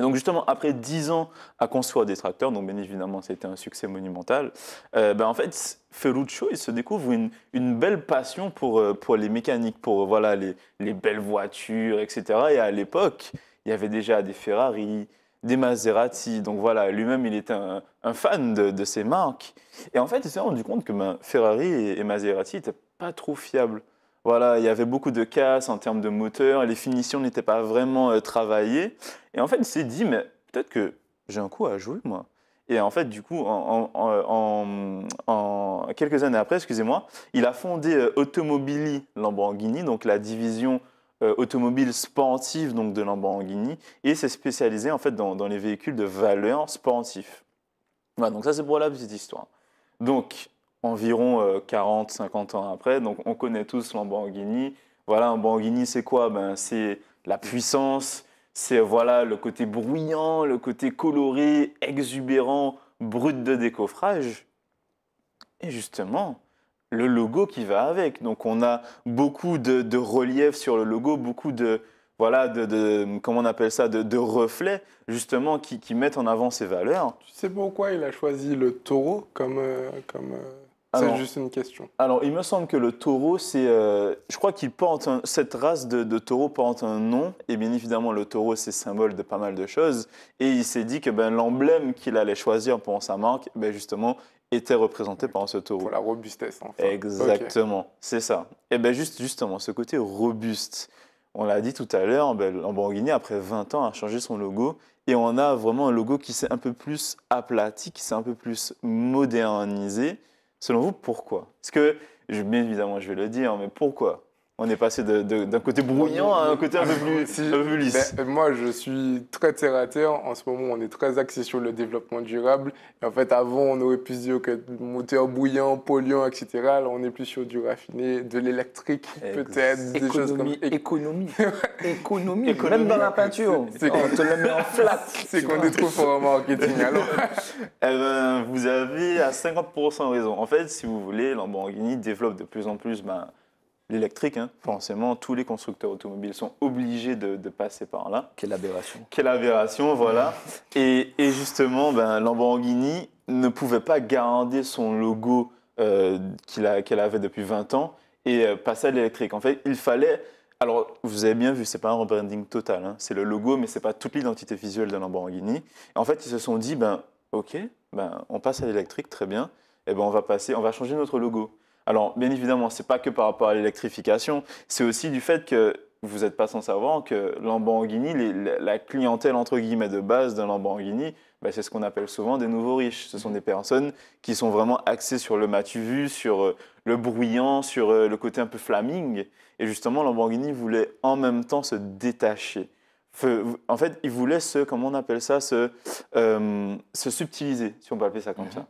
donc justement, après 10 ans à construire des tracteurs, donc bien évidemment c'était un succès monumental, euh, ben, en fait Ferruccio il se découvre une, belle passion pour, euh, pour les mécaniques, pour euh, voilà, les, belles voitures, etc. Et à l'époque, il y avait déjà des Ferrari, des Maserati, donc voilà, lui-même il était un, fan de, ces marques. Et en fait il s'est rendu compte que ben, Ferrari et, et Maserati n'étaient pas trop fiables. Voilà, il y avait beaucoup de casse en termes de moteur, les finitions n'étaient pas vraiment euh, travaillées. Et en fait, il s'est dit, mais peut-être que j'ai un coup à jouer, moi. Et en fait, du coup, en, quelques années après, excusez-moi, il a fondé euh, Automobili Lamborghini, donc la division euh, automobile sportive donc de Lamborghini, et s'est spécialisé en fait dans, les véhicules de valeur sportive. Voilà, donc ça c'est pour la petite histoire. Donc environ 40, euh, 50 ans après. Donc on connaît tous Lamborghini. Voilà, un Lamborghini, c'est quoi ben, C'est la puissance, c'est voilà le côté bruyant, le côté coloré, exubérant, brut de décoffrage. Et justement, le logo qui va avec. Donc on a beaucoup de, de relief sur le logo, beaucoup de voilà de, comment on appelle ça de, reflets justement qui, mettent en avant ces valeurs. Tu sais pourquoi il a choisi le taureau comme euh, comme euh, c'est juste une question. Alors, il me semble que le taureau, c'est. Euh, je crois qu'il porte. cette race de, de, taureau porte un nom. Et bien évidemment, le taureau, c'est symbole de pas mal de choses. Et il s'est dit que ben, l'emblème qu'il allait choisir pour sa marque, ben, justement, était représenté par ce taureau. Pour la robustesse, en fait. Exactement, c'est ça. Et bien, juste, justement, ce côté robuste. On l'a dit tout à l'heure, ben, Lamborghini, après 20 ans, a changé son logo et on a vraiment un logo qui s'est un peu plus aplati, qui s'est un peu plus modernisé. Selon vous, pourquoi Parce que, bien évidemment, je vais le dire, mais pourquoi on est passé d'un côté brouillant à un côté un peu plus, lisse. moi, je suis très terre à terre. En ce moment, on est très axé sur le développement durable. en fait, avant, on aurait pu dire que moteur bouillant, polluant, etc. Là, on est plus sur du raffiné, de l'électrique, peut-être, des choses Économie. économie. [laughs] économie. Même dans la peinture, on te le met en [laughs] flat. C'est qu'on est trop fort en marketing. [laughs] Alors, eh ben, vous avez à 50% raison. En fait, si vous voulez, Lamborghini développe de plus en plus. Ben, l'électrique, hein, forcément, tous les constructeurs automobiles sont obligés de, passer par là. Quelle aberration. Quelle aberration, voilà. et, justement, ben, Lamborghini ne pouvait pas garder son logo euh, qu'elle avait depuis 20 ans et euh, passer à l'électrique. En fait, il fallait... Alors, vous avez bien vu, c'est pas un rebranding total. Hein. c'est le logo, mais c'est pas toute l'identité visuelle de Lamborghini. En fait, ils se sont dit, ben, ok, ben, on passe à l'électrique, très bien. Et eh ben, on va passer, on va changer notre logo. Alors, bien évidemment, ce n'est pas que par rapport à l'électrification, c'est aussi du fait que vous n'êtes pas sans savoir que Lamborghini, la clientèle entre guillemets de base de Lamborghini, bah, c'est ce qu'on appelle souvent des nouveaux riches. Ce sont mhm. des personnes qui sont vraiment axées sur le matu vu, sur euh, le bruyant, sur euh, le côté un peu flaming. Et justement, Lamborghini voulait en même temps se détacher. En fait, il voulait se, comment on appelle ça, se, euh, subtiliser, si on peut appeler ça comme mhm. ça.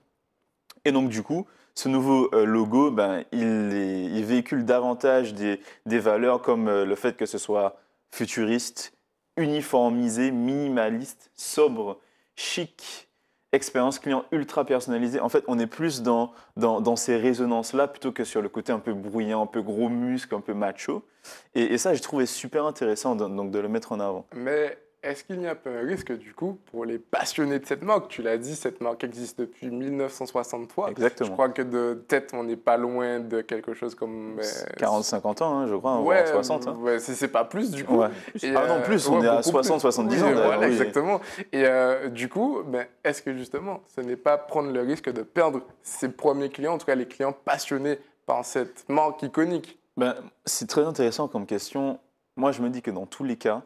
Et donc, du coup, ce nouveau euh, logo, ben, il, véhicule davantage des, valeurs comme euh, le fait que ce soit futuriste, uniformisé, minimaliste, sobre, chic, expérience client ultra personnalisée. En fait, on est plus dans, dans, ces résonances-là plutôt que sur le côté un peu bruyant, un peu gros muscle, un peu macho. Et, ça, je trouvé super intéressant donc, de le mettre en avant. Mais est-ce qu'il n'y a pas un risque, du coup, pour les passionnés de cette marque Tu l'as dit, cette marque existe depuis 1963. Exactement. Je crois que de tête, on n'est pas loin de quelque chose comme. 40-50 euh, ans, hein, je crois, ouais, 60. Hein. Ouais, c'est pas plus, du coup. ah non, euh, plus, on est à 60-70 ans. exactement. Et euh, du coup, ben, est-ce que justement, ce n'est pas prendre le risque de perdre ses premiers clients, en tout cas les clients passionnés par cette marque iconique ben, C'est très intéressant comme question. Moi, je me dis que dans tous les cas,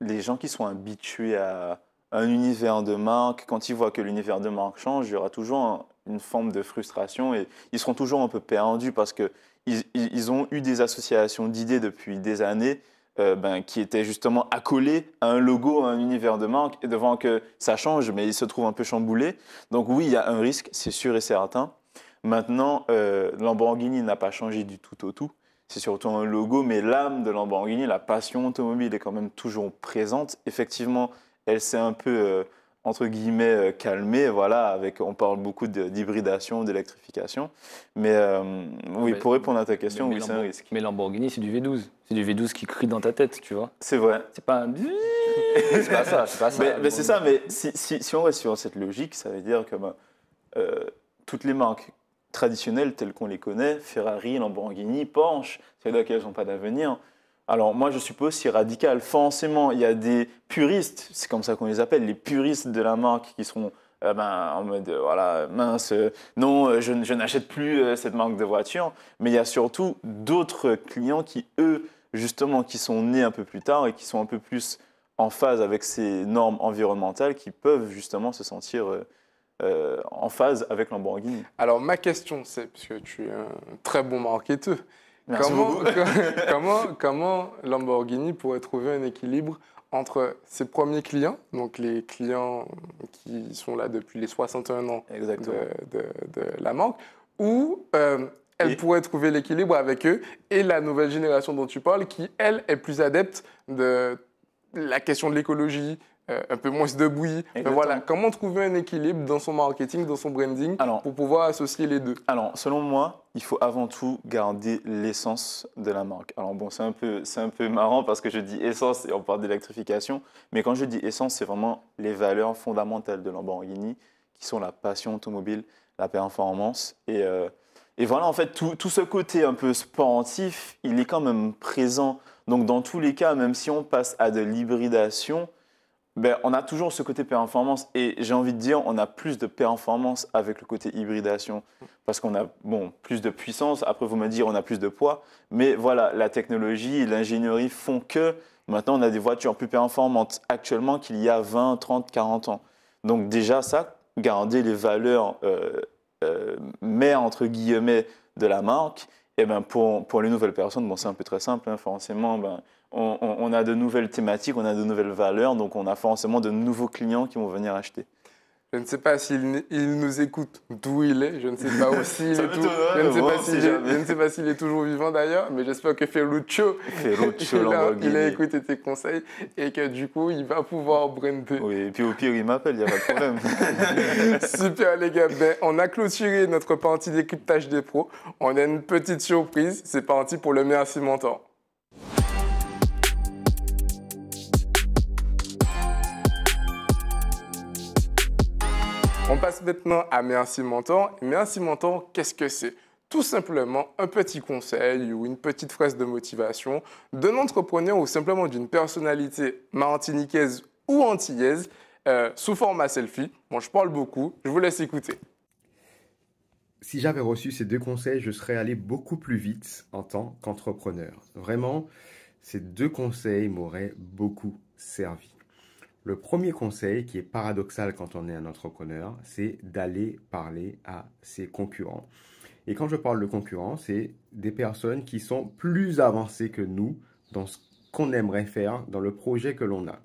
les gens qui sont habitués à un univers de marque, quand ils voient que l'univers de marque change, il y aura toujours une forme de frustration et ils seront toujours un peu perdus parce qu'ils ils, ont eu des associations d'idées depuis des années euh, ben, qui étaient justement accolées à un logo, à un univers de marque et devant que ça change, mais ils se trouvent un peu chamboulés. Donc oui, il y a un risque, c'est sûr et certain. Maintenant, euh, Lamborghini n'a pas changé du tout au tout c'est surtout un logo, mais l'âme de Lamborghini, la passion automobile est quand même toujours présente. Effectivement, elle s'est un peu, euh, entre guillemets, euh, calmée. Voilà, avec, on parle beaucoup d'hybridation, d'électrification. Mais euh, oui, pour répondre à ta question, oui, c'est un risque. Mais Lamborghini, c'est du V12. C'est du V12 qui crie dans ta tête, tu vois. C'est vrai. C'est pas un... [laughs] c'est pas ça, c'est pas ça. Mais, c'est ça, mais si, si, si, on reste sur cette logique, ça veut dire que ben, toutes les marques traditionnelles telles qu'on les connaît, Ferrari, Lamborghini, Porsche, cest là qu'elles n'ont pas d'avenir. Alors moi, je suppose si radical. Forcément, il y a des puristes, c'est comme ça qu'on les appelle, les puristes de la marque qui sont euh, ben, en mode, euh, voilà, mince, euh, non, je n'achète plus cette marque de voiture. Mais il y a surtout d'autres clients qui, eux, justement, qui sont nés un peu plus tard et qui sont un peu plus en phase avec ces normes environnementales, qui peuvent justement se sentir euh, en phase avec Lamborghini. Alors ma question, c'est, puisque que tu es un très bon marketeur, [laughs] comment, Lamborghini pourrait trouver un équilibre entre ses premiers clients, donc les clients qui sont là depuis les 61 ans de, la marque, ou euh, elle pourrait trouver l'équilibre avec eux et la nouvelle génération dont tu parles, qui, elle, est plus adepte de la question de l'écologie, euh, un peu moins de bouillie. voilà, comment trouver un équilibre dans son marketing, dans son branding, pour pouvoir associer les deux Alors, selon moi, il faut avant tout garder l'essence de la marque. Alors bon, c'est un peu, c'est un peu marrant parce que je dis essence et on parle d'électrification, mais quand je dis essence, c'est vraiment les valeurs fondamentales de Lamborghini, qui sont la passion automobile, la performance et euh, et voilà, en fait, tout, tout, ce côté un peu sportif, il est quand même présent. Donc, dans tous les cas, même si on passe à de l'hybridation, ben, on a toujours ce côté performance et j'ai envie de dire on a plus de performance avec le côté hybridation parce qu'on a bon plus de puissance. Après vous me dire on a plus de poids, mais voilà la technologie et l'ingénierie font que maintenant on a des voitures plus performantes actuellement qu'il y a 20, 30, 40 ans. Donc déjà ça garder les valeurs euh, euh, mères entre guillemets de la marque. Et eh ben pour, pour les nouvelles personnes, bon, c'est un peu très simple. Hein, forcément, ben, on, a de nouvelles thématiques, on a de nouvelles valeurs, donc on a forcément de nouveaux clients qui vont venir acheter. Je ne sais pas s'il il nous écoute d'où il est, je ne sais pas aussi. je, ne sais pas s'il est toujours vivant d'ailleurs, mais j'espère que Ferruccio, [laughs] [laughs] il, a, écouté tes conseils et que du coup il va pouvoir brander. Oui, et puis au pire il m'appelle, il n'y a pas de problème. [laughs] Super les gars, ben, on a clôturé notre partie décryptage des pros. On a une petite surprise, c'est parti pour le merci mentor. On passe maintenant à Merci Mentor. Merci Mentor, qu'est-ce que c'est tout simplement un petit conseil ou une petite phrase de motivation d'un entrepreneur ou simplement d'une personnalité martiniquaise ou antillaise euh, sous format selfie. Bon, je parle beaucoup, je vous laisse écouter. Si j'avais reçu ces deux conseils, je serais allé beaucoup plus vite en tant qu'entrepreneur. Vraiment, ces deux conseils m'auraient beaucoup servi. Le premier conseil, qui est paradoxal quand on est un entrepreneur, c'est d'aller parler à ses concurrents. Et quand je parle de concurrents, c'est des personnes qui sont plus avancées que nous dans ce qu'on aimerait faire, dans le projet que l'on a.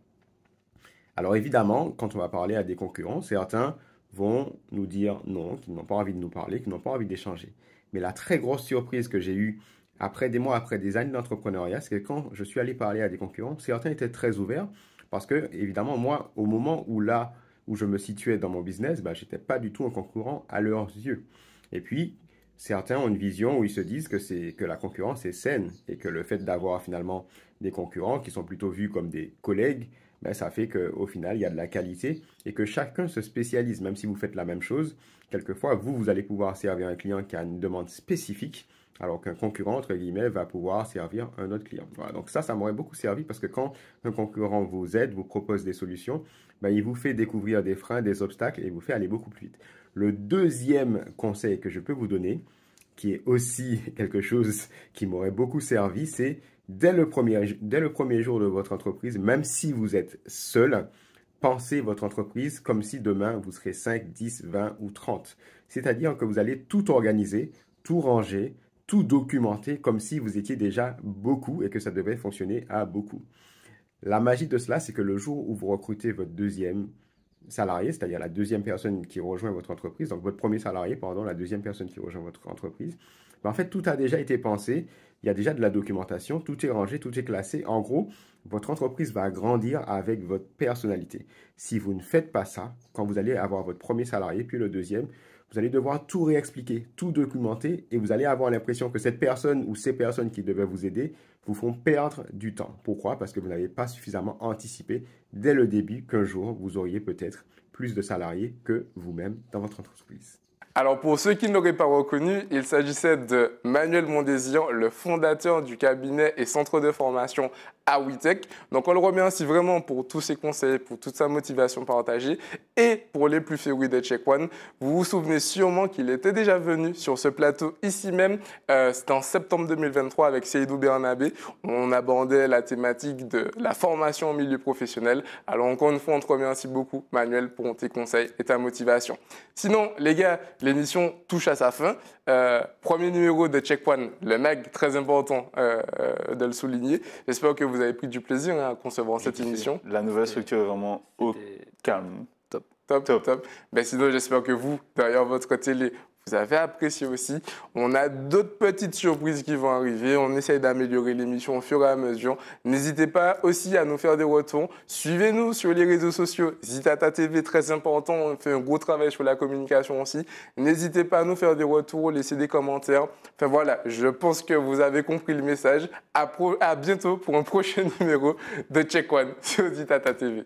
Alors évidemment, quand on va parler à des concurrents, certains vont nous dire non, qu'ils n'ont pas envie de nous parler, qu'ils n'ont pas envie d'échanger. Mais la très grosse surprise que j'ai eue après des mois, après des années d'entrepreneuriat, c'est que quand je suis allé parler à des concurrents, certains étaient très ouverts, parce que, évidemment, moi, au moment où là, où je me situais dans mon business, bah, je n'étais pas du tout un concurrent à leurs yeux. Et puis, certains ont une vision où ils se disent que c'est que la concurrence est saine et que le fait d'avoir finalement des concurrents qui sont plutôt vus comme des collègues, bah, ça fait qu'au final il y a de la qualité et que chacun se spécialise. Même si vous faites la même chose, quelquefois vous vous allez pouvoir servir un client qui a une demande spécifique alors qu'un concurrent, entre guillemets, va pouvoir servir un autre client. donc ça, ça m'aurait beaucoup servi parce que quand un concurrent vous aide, vous propose des solutions, ben, il vous fait découvrir des freins, des obstacles et il vous fait aller beaucoup plus vite. Le deuxième conseil que je peux vous donner, qui est aussi [laughs] quelque chose qui m'aurait beaucoup servi, c'est dès, le premier, dès le premier jour de votre entreprise, même si vous êtes seul, pensez votre entreprise comme si demain vous serez 5, 10, 20 ou 30. C'est-à-dire que vous allez tout organiser, tout ranger, tout documenter comme si vous étiez déjà beaucoup et que ça devait fonctionner à beaucoup. La magie de cela, c'est que le jour où vous recrutez votre deuxième salarié, c'est-à-dire la deuxième personne qui rejoint votre entreprise, donc votre premier salarié, pardon, la deuxième personne qui rejoint votre entreprise, ben, en fait, tout a déjà été pensé, il y a déjà de la documentation, tout est rangé, tout est classé. En gros, votre entreprise va grandir avec votre personnalité. Si vous ne faites pas ça, quand vous allez avoir votre premier salarié, puis le deuxième, vous allez devoir tout réexpliquer, tout documenter et vous allez avoir l'impression que cette personne ou ces personnes qui devaient vous aider vous font perdre du temps. Pourquoi Parce que vous n'avez pas suffisamment anticipé dès le début qu'un jour vous auriez peut-être plus de salariés que vous-même dans votre entreprise. Alors pour ceux qui ne l'auraient pas reconnu, il s'agissait de Manuel Mondésian, le fondateur du cabinet et centre de formation à WeTech. Donc on le remercie vraiment pour tous ses conseils, pour toute sa motivation partagée et pour les plus fervents de Check One. Vous vous souvenez sûrement qu'il était déjà venu sur ce plateau ici même, euh, c'était en septembre 2023 avec Seydou Bernabé. On abordait la thématique de la formation au milieu professionnel. Alors encore une fois, on te remercie beaucoup Manuel pour tes conseils et ta motivation. Sinon les gars, l'émission touche à sa fin. Euh, premier numéro de Checkpoint, le mag, très important euh, euh, de le souligner. J'espère que vous avez pris du plaisir hein, à concevoir cette émission. La nouvelle structure est vraiment au calme. Top, top, top. Ben sinon, j'espère que vous, derrière votre télé, vous avez apprécié aussi. On a d'autres petites surprises qui vont arriver. On essaye d'améliorer l'émission au fur et à mesure. N'hésitez pas aussi à nous faire des retours. Suivez-nous sur les réseaux sociaux. Zitata TV, très important. On fait un gros travail sur la communication aussi. N'hésitez pas à nous faire des retours, laisser des commentaires. Enfin voilà, je pense que vous avez compris le message. à bientôt pour un prochain [laughs] numéro de Check One sur Zitata TV.